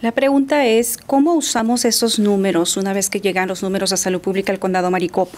La pregunta es, ¿cómo usamos esos números una vez que llegan los números a salud pública al condado Maricopa?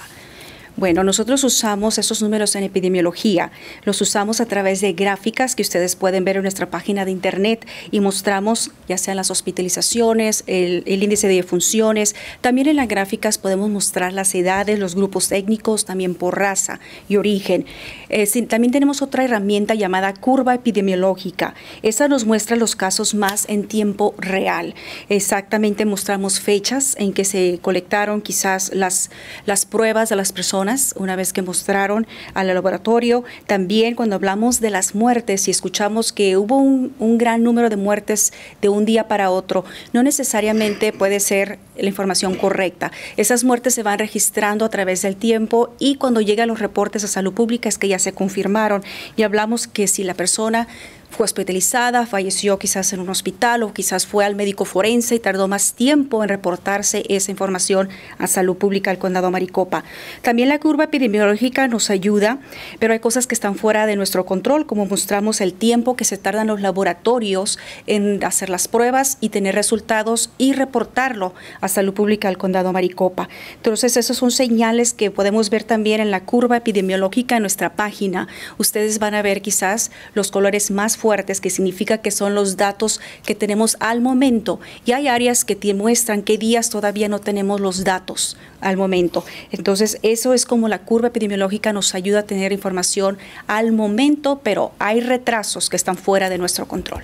Bueno, nosotros usamos esos números en epidemiología, los usamos a través de gráficas que ustedes pueden ver en nuestra página de internet y mostramos ya sean las hospitalizaciones, el, índice de defunciones, también en las gráficas podemos mostrar las edades, los grupos étnicos, también por raza y origen. Eh, también tenemos otra herramienta llamada curva epidemiológica, esa nos muestra los casos más en tiempo real. Exactamente mostramos fechas en que se colectaron quizás las, las pruebas de las personas una vez que mostraron al laboratorio. También cuando hablamos de las muertes y escuchamos que hubo un, un gran número de muertes de un día para otro, no necesariamente puede ser la información correcta. Esas muertes se van registrando a través del tiempo y cuando llegan los reportes a salud pública es que ya se confirmaron y hablamos que si la persona fue hospitalizada, falleció quizás en un hospital o quizás fue al médico forense y tardó más tiempo en reportarse esa información a salud pública del condado Maricopa. También la curva epidemiológica nos ayuda, pero hay cosas que están fuera de nuestro control, como mostramos el tiempo que se tardan los laboratorios en hacer las pruebas y tener resultados y reportarlo a salud pública del condado Maricopa. Entonces, esos son señales que podemos ver también en la curva epidemiológica en nuestra página. Ustedes van a ver quizás los colores más fuertes, que significa que son los datos que tenemos al momento. Y hay áreas que te muestran qué días todavía no tenemos los datos al momento. Entonces, eso es como la curva epidemiológica nos ayuda a tener información al momento, pero hay retrasos que están fuera de nuestro control.